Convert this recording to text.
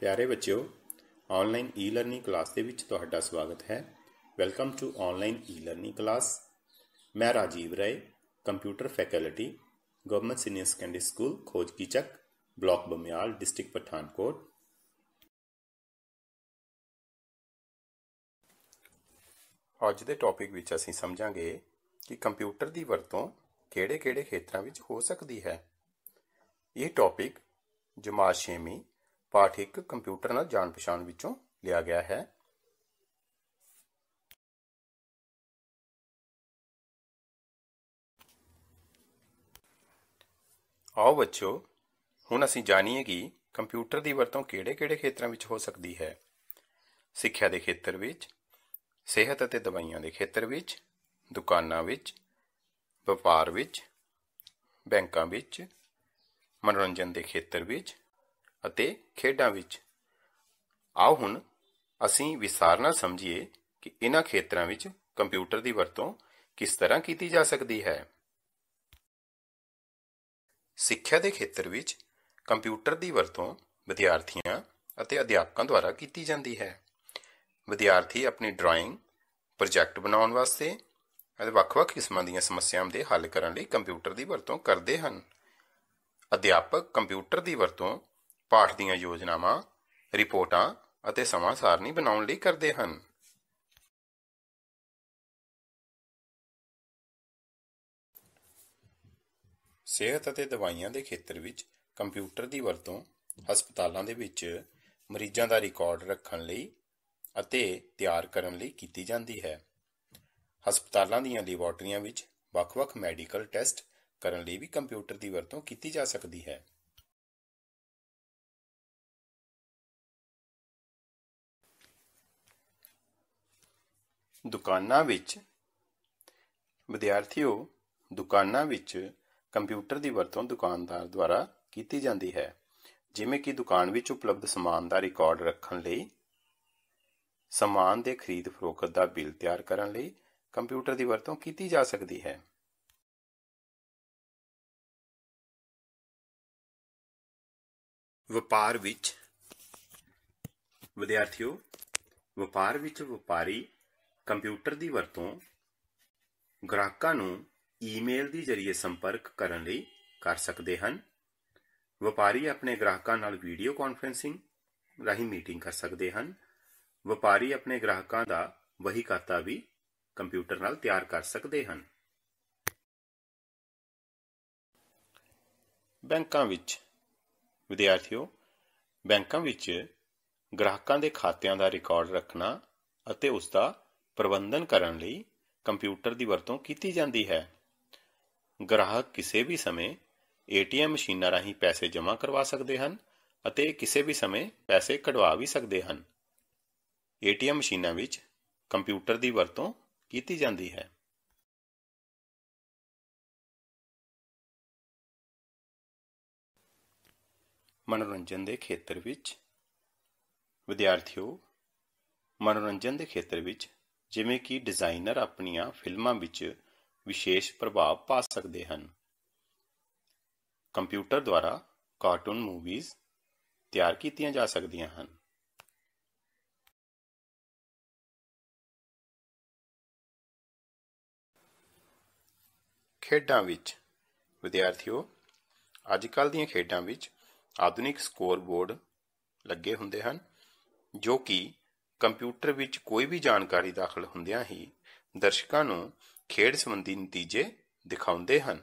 ਪਿਆਰੇ ਬੱਚਿਓ online e learning class ਦੇ ਵਿੱਚ ਤੁਹਾਡਾ ਸਵਾਗਤ ਹੈ welcome to online e learning class ਮੈਂ Rajiv Rai computer faculty government senior secondary school Khoj Kichak block Bamial district Pathankot ਅੱਜ ਦੇ ਟੌਪਿਕ ਵਿੱਚ ਅਸੀਂ ਸਮਝਾਂਗੇ ਕਿ ਕੰਪਿਊਟਰ ਦੀ ਵਰਤੋਂ ਕਿਹੜੇ-ਕਿਹੜੇ ਖੇਤਰਾਂ ਵਿੱਚ ਹੋ ਸਕਦੀ ਹੈ ਇਹ ਟੌਪਿਕ ਜਮਾਤ 6ਵੀਂ ਪਾਠ ਇੱਕ ਕੰਪਿਊਟਰ ਨਾਲ ਜਾਣ ਪਛਾਣ ਵਿੱਚੋਂ ਲਿਆ ਗਿਆ ਹੈ ਆਓ ਬੱਚੋ ਹੁਣ ਅਸੀਂ ਜਾਣੀਏ ਕਿ ਕੰਪਿਊਟਰ ਦੀ ਵਰਤੋਂ ਕਿਹੜੇ-ਕਿਹੜੇ ਖੇਤਰਾਂ ਵਿੱਚ ਹੋ ਸਕਦੀ ਹੈ ਸਿੱਖਿਆ ਦੇ ਖੇਤਰ ਵਿੱਚ ਸਿਹਤ ਅਤੇ ਦਵਾਈਆਂ ਦੇ ਖੇਤਰ ਵਿੱਚ ਦੁਕਾਨਾਂ ਵਿੱਚ ਵਪਾਰ ਵਿੱਚ ਬੈਂਕਾਂ ਵਿੱਚ ਮਨੋਰੰਜਨ ਦੇ ਖੇਤਰ ਵਿੱਚ ਅਤੇ ਖੇਡਾਂ ਵਿੱਚ ਆਓ ਹੁਣ ਅਸੀਂ ਵਿਸਾਰ ਨਾਲ ਸਮਝੀਏ ਕਿ ਇਹਨਾਂ ਖੇਤਰਾਂ ਵਿੱਚ ਕੰਪਿਊਟਰ ਦੀ ਵਰਤੋਂ ਕਿਸ ਤਰ੍ਹਾਂ ਕੀਤੀ ਜਾ ਸਕਦੀ ਹੈ ਸਿੱਖਿਆ ਦੇ ਖੇਤਰ ਵਿੱਚ ਕੰਪਿਊਟਰ ਦੀ ਵਰਤੋਂ ਵਿਦਿਆਰਥੀਆਂ ਅਤੇ ਅਧਿਆਪਕਾਂ ਦੁਆਰਾ ਕੀਤੀ ਜਾਂਦੀ ਹੈ ਵਿਦਿਆਰਥੀ ਆਪਣੀ ਡਰਾਇੰਗ ਪ੍ਰੋਜੈਕਟ ਬਣਾਉਣ ਵਾਸਤੇ ਅਤੇ ਵੱਖ-ਵੱਖ ਕਿਸਮਾਂ ਦੀਆਂ ਸਮੱਸਿਆਵਾਂ ਦੇ ਹੱਲ ਕਰਨ ਲਈ ਕੰਪਿਊਟਰ ਦੀ ਵਰਤੋਂ ਕਰਦੇ ਹਨ ਅਧਿਆਪਕ ਕੰਪਿਊਟਰ ਦੀ ਵਰਤੋਂ ਪਾਠ ਦੀਆਂ ਯੋਜਨਾਵਾਂ ਰਿਪੋਰਟਾਂ ਅਤੇ ਸਮਾਂ ਸਾਰਣੀ ਬਣਾਉਣ ਲਈ ਕਰਦੇ ਹਨ ਸਿਹਤ ਅਤੇ ਦਵਾਈਆਂ ਦੇ ਖੇਤਰ ਵਿੱਚ ਕੰਪਿਊਟਰ ਦੀ ਵਰਤੋਂ ਹਸਪਤਾਲਾਂ ਦੇ ਵਿੱਚ ਮਰੀਜ਼ਾਂ ਦਾ ਰਿਕਾਰਡ ਰੱਖਣ ਲਈ ਅਤੇ ਤਿਆਰ ਕਰਨ ਲਈ ਕੀਤੀ ਜਾਂਦੀ ਹੈ ਹਸਪਤਾਲਾਂ ਦੀਆਂ ਲੈਬੋਰਟਰੀਆਂ ਵਿੱਚ ਵੱਖ-ਵੱਖ ਮੈਡੀਕਲ ਟੈਸਟ ਕਰਨ ਲਈ ਵੀ ਕੰਪਿਊਟਰ ਦੀ ਵਰਤੋਂ ਕੀਤੀ ਜਾ ਸਕਦੀ ਹੈ ਦੁਕਾਨਾਂ ਵਿੱਚ ਵਿਦਿਆਰਥੀਓ ਦੁਕਾਨਾਂ ਵਿੱਚ ਕੰਪਿਊਟਰ ਦੀ ਵਰਤੋਂ ਦੁਕਾਨਦਾਰ ਦੁਆਰਾ ਕੀਤੀ ਜਾਂਦੀ ਹੈ ਜਿਵੇਂ ਕਿ ਦੁਕਾਨ ਵਿੱਚ ਉਪਲਬਧ ਸਮਾਨ ਦਾ ਰਿਕਾਰਡ ਰੱਖਣ ਲਈ ਸਮਾਨ ਦੇ ਖਰੀਦ ਫਰੋਖਤ ਦਾ ਬਿੱਲ ਤਿਆਰ ਕਰਨ ਲਈ ਕੰਪਿਊਟਰ ਦੀ ਵਰਤੋਂ ਕੀਤੀ ਜਾ ਸਕਦੀ ਹੈ ਵਪਾਰ ਵਿੱਚ ਵਿਦਿਆਰਥੀਓ ਵਪਾਰ ਵਿੱਚ ਵਪਾਰੀ ਕੰਪਿਊਟਰ ਦੀ ਵਰਤੋਂ ਗ੍ਰਾਹਕਾਂ ਨੂੰ ਈਮੇਲ ਦੇ ਜ਼ਰੀਏ ਸੰਪਰਕ ਕਰਨ ਲਈ ਕਰ ਸਕਦੇ ਹਨ ਵਪਾਰੀ ਆਪਣੇ ਗ੍ਰਾਹਕਾਂ ਨਾਲ ਵੀਡੀਓ ਕਾਨਫਰੈਂਸਿੰਗ ਰਾਹੀਂ ਮੀਟਿੰਗ ਕਰ ਸਕਦੇ ਹਨ ਵਪਾਰੀ ਆਪਣੇ ਗ੍ਰਾਹਕਾਂ ਦਾ ਵਹੀ ਖਾਤਾ ਵੀ ਕੰਪਿਊਟਰ ਨਾਲ ਤਿਆਰ ਕਰ ਸਕਦੇ ਹਨ ਬੈਂਕਾਂ ਵਿੱਚ ਵਿਦਿਆਰਥੀਓ ਬੈਂਕਾਂ ਵਿੱਚ ਗ੍ਰਾਹਕਾਂ ਦੇ ਖਾਤਿਆਂ ਦਾ ਰਿਕਾਰਡ ਰੱਖਣਾ ਅਤੇ ਉਸ ਦਾ ਪ੍ਰਬੰਧਨ ਕਰਨ ਲਈ ਕੰਪਿਊਟਰ ਦੀ ਵਰਤੋਂ ਕੀਤੀ ਜਾਂਦੀ ਹੈ ਗ੍ਰਾਹਕ ਕਿਸੇ ਵੀ ਸਮੇਂ ਏਟੀਐਮ ਮਸ਼ੀਨਾਂ ਰਾਹੀਂ ਪੈਸੇ ਜਮ੍ਹਾਂ ਕਰਵਾ ਸਕਦੇ ਹਨ ਅਤੇ ਕਿਸੇ ਵੀ ਸਮੇਂ ਪੈਸੇ ਕਢਵਾ ਵੀ ਸਕਦੇ ਹਨ ਏਟੀਐਮ ਮਸ਼ੀਨਾਂ ਵਿੱਚ ਕੰਪਿਊਟਰ ਦੀ ਵਰਤੋਂ ਕੀਤੀ ਜਾਂਦੀ ਹੈ ਮਨੋਰੰਜਨ ਦੇ ਖੇਤਰ ਵਿੱਚ ਵਿਦਿਆਰਥੀਓ ਮਨੋਰੰਜਨ ਦੇ ਖੇਤਰ ਵਿੱਚ ਜਿਵੇਂ ਕਿ ਡਿਜ਼ਾਈਨਰ ਆਪਣੀਆਂ ਫਿਲਮਾਂ ਵਿੱਚ ਵਿਸ਼ੇਸ਼ ਪ੍ਰਭਾਵ ਪਾ ਸਕਦੇ ਹਨ ਕੰਪਿਊਟਰ ਦੁਆਰਾ ਕਾਰਟੂਨ ਮੂਵੀਜ਼ ਤਿਆਰ ਕੀਤੀਆਂ ਜਾ ਸਕਦੀਆਂ ਹਨ ਖੇਡਾਂ ਵਿੱਚ ਵਿਦਿਆਰਥੀਓ ਅੱਜ ਕੱਲ ਦੀਆਂ ਖੇਡਾਂ ਵਿੱਚ ਆਧੁਨਿਕ ਸਕੋਰਬੋਰਡ ਲੱਗੇ ਹੁੰਦੇ ਹਨ ਜੋ ਕਿ ਕੰਪਿਊਟਰ ਵਿੱਚ ਕੋਈ ਵੀ ਜਾਣਕਾਰੀ ਦਾਖਲ ਹੁੰਦਿਆਂ ਹੀ ਦਰਸ਼ਕਾਂ ਨੂੰ ਖੇਡ ਸੰਬੰਧੀ ਨਤੀਜੇ ਦਿਖਾਉਂਦੇ ਹਨ